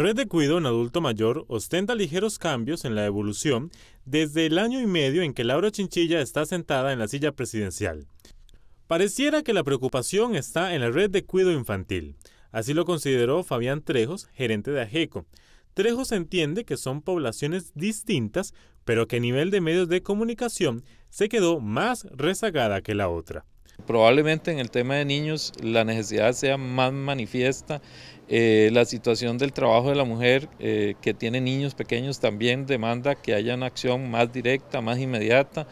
Red de Cuido en Adulto Mayor ostenta ligeros cambios en la evolución desde el año y medio en que Laura Chinchilla está sentada en la silla presidencial. Pareciera que la preocupación está en la red de cuido infantil. Así lo consideró Fabián Trejos, gerente de AGECO. Trejos entiende que son poblaciones distintas, pero que a nivel de medios de comunicación se quedó más rezagada que la otra. Probablemente en el tema de niños la necesidad sea más manifiesta, eh, la situación del trabajo de la mujer eh, que tiene niños pequeños también demanda que haya una acción más directa, más inmediata.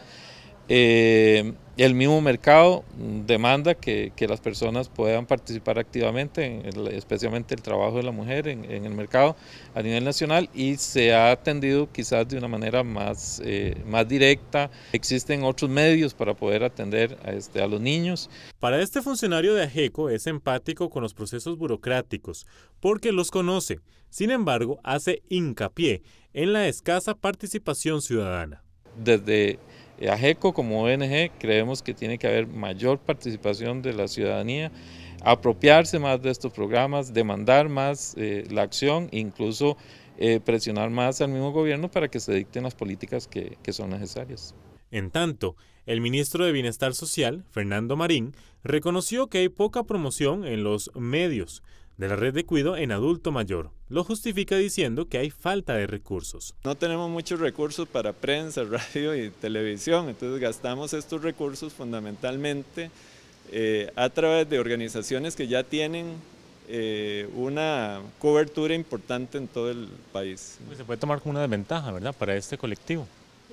Eh, el mismo mercado demanda que, las personas puedan participar activamente, especialmente el trabajo de la mujer en, el mercado a nivel nacional y se ha atendido quizás de una manera más, eh, más directa. Existen otros medios para poder atender a, este, los niños. Para este funcionario de Ajeco es empático con los procesos burocráticos porque los conoce. Sin embargo, hace hincapié en la escasa participación ciudadana. Desde AGECO como ONG creemos que tiene que haber mayor participación de la ciudadanía, apropiarse más de estos programas, demandar más eh, la acción, incluso eh, presionar más al mismo gobierno para que se dicten las políticas que, que son necesarias. En tanto, el ministro de Bienestar Social, Fernando Marín, reconoció que hay poca promoción en los medios de la red de cuido en adulto mayor. Lo justifica diciendo que hay falta de recursos. No tenemos muchos recursos para prensa, radio y televisión, entonces gastamos estos recursos fundamentalmente eh, a través de organizaciones que ya tienen eh, una cobertura importante en todo el país. Pues se puede tomar como una desventaja, ¿verdad?, para este colectivo.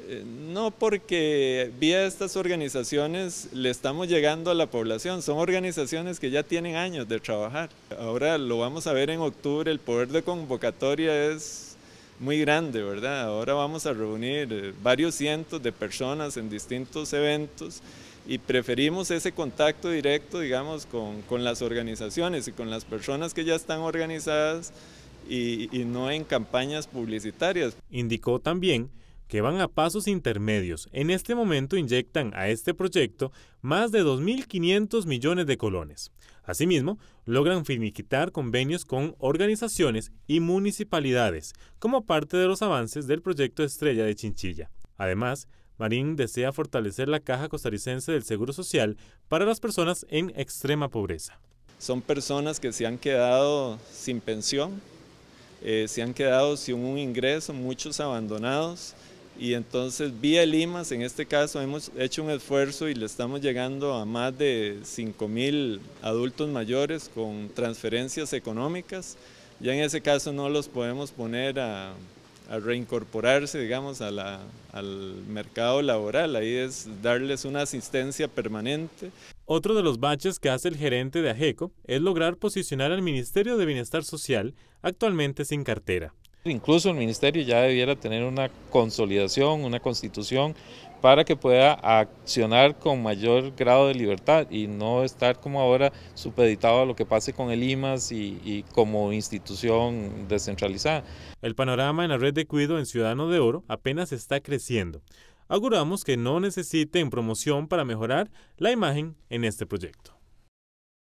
Eh, no porque vía estas organizaciones le estamos llegando a la población, son organizaciones que ya tienen años de trabajar. Ahora lo vamos a ver en octubre, el poder de convocatoria es muy grande, ¿verdad? Ahora vamos a reunir eh, varios cientos de personas en distintos eventos y preferimos ese contacto directo, digamos, con, las organizaciones y con las personas que ya están organizadas y no en campañas publicitarias. Indicó también que van a pasos intermedios. En este momento inyectan a este proyecto más de 2.500 millones de colones. Asimismo, logran finiquitar convenios con organizaciones y municipalidades como parte de los avances del proyecto Estrella de Chinchilla. Además, Marín desea fortalecer la caja costarricense del Seguro Social para las personas en extrema pobreza. Son personas que se han quedado sin pensión, eh, se han quedado sin un ingreso, muchos abandonados, y entonces vía Limas, en este caso, hemos hecho un esfuerzo y le estamos llegando a más de 5.000 adultos mayores con transferencias económicas. Ya en ese caso no los podemos poner a, reincorporarse, digamos, al mercado laboral. Ahí es darles una asistencia permanente. Otro de los baches que hace el gerente de Ajeco es lograr posicionar al Ministerio de Bienestar Social, actualmente sin cartera. Incluso el ministerio ya debiera tener una consolidación, una constitución para que pueda accionar con mayor grado de libertad y no estar como ahora supeditado a lo que pase con el IMAS y, y como institución descentralizada. El panorama en la red de cuido en Ciudadano de Oro apenas está creciendo. Auguramos que no necesiten promoción para mejorar la imagen en este proyecto.